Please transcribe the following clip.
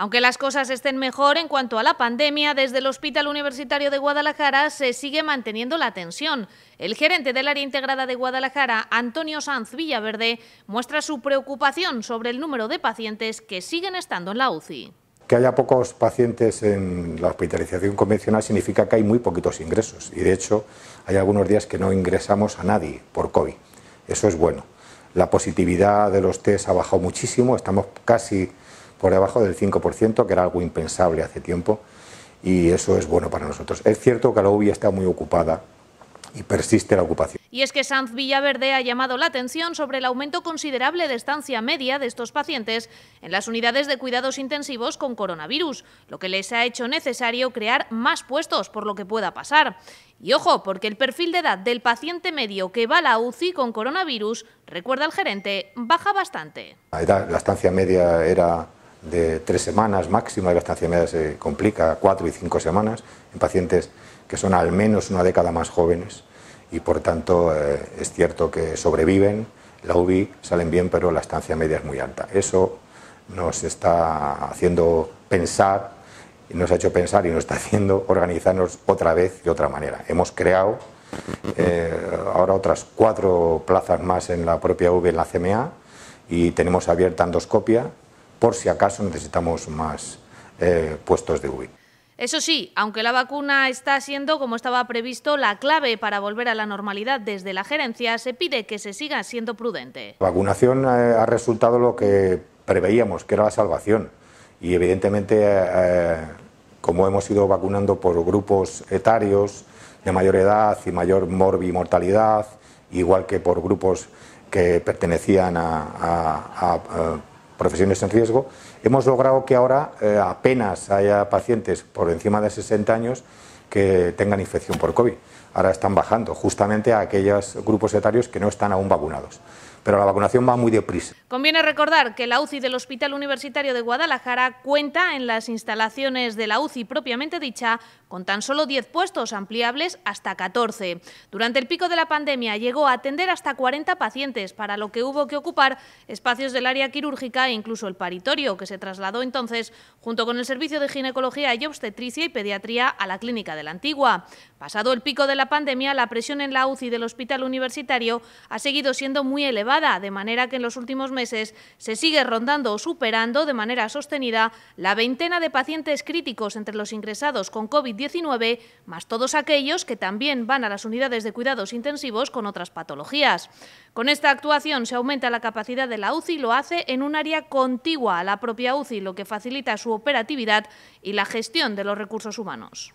Aunque las cosas estén mejor en cuanto a la pandemia, desde el Hospital Universitario de Guadalajara se sigue manteniendo la tensión. El gerente del área integrada de Guadalajara, Antonio Sanz Villaverde, muestra su preocupación sobre el número de pacientes que siguen estando en la UCI. Que haya pocos pacientes en la hospitalización convencional significa que hay muy poquitos ingresos y de hecho hay algunos días que no ingresamos a nadie por COVID. Eso es bueno. La positividad de los test ha bajado muchísimo, estamos casi por debajo del 5%, que era algo impensable hace tiempo, y eso es bueno para nosotros. Es cierto que la UBI está muy ocupada y persiste la ocupación. Y es que Sanz Villaverde ha llamado la atención sobre el aumento considerable de estancia media de estos pacientes en las unidades de cuidados intensivos con coronavirus, lo que les ha hecho necesario crear más puestos por lo que pueda pasar. Y ojo, porque el perfil de edad del paciente medio que va a la UCI con coronavirus, recuerda el gerente, baja bastante. La, edad, la estancia media era de tres semanas máximo, la estancia media se complica, cuatro y cinco semanas, en pacientes que son al menos una década más jóvenes y por tanto eh, es cierto que sobreviven, la UBI salen bien, pero la estancia media es muy alta. Eso nos está haciendo pensar, nos ha hecho pensar y nos está haciendo organizarnos otra vez de otra manera. Hemos creado eh, ahora otras cuatro plazas más en la propia UVI en la CMA, y tenemos abierta endoscopia por si acaso necesitamos más eh, puestos de UBI. Eso sí, aunque la vacuna está siendo, como estaba previsto, la clave para volver a la normalidad desde la gerencia, se pide que se siga siendo prudente. La vacunación eh, ha resultado lo que preveíamos, que era la salvación. Y evidentemente, eh, como hemos ido vacunando por grupos etarios de mayor edad y mayor morbimortalidad, igual que por grupos que pertenecían a profesiones en riesgo, hemos logrado que ahora eh, apenas haya pacientes por encima de 60 años que tengan infección por COVID. Ahora están bajando justamente a aquellos grupos etarios que no están aún vacunados pero la vacunación va muy deprisa. Conviene recordar que la UCI del Hospital Universitario de Guadalajara cuenta en las instalaciones de la UCI propiamente dicha con tan solo 10 puestos ampliables hasta 14. Durante el pico de la pandemia llegó a atender hasta 40 pacientes, para lo que hubo que ocupar espacios del área quirúrgica e incluso el paritorio, que se trasladó entonces junto con el servicio de ginecología y obstetricia y pediatría a la clínica de la Antigua. Pasado el pico de la pandemia, la presión en la UCI del Hospital Universitario ha seguido siendo muy elevada de manera que en los últimos meses se sigue rondando o superando de manera sostenida la veintena de pacientes críticos entre los ingresados con COVID-19, más todos aquellos que también van a las unidades de cuidados intensivos con otras patologías. Con esta actuación se aumenta la capacidad de la UCI y lo hace en un área contigua a la propia UCI, lo que facilita su operatividad y la gestión de los recursos humanos.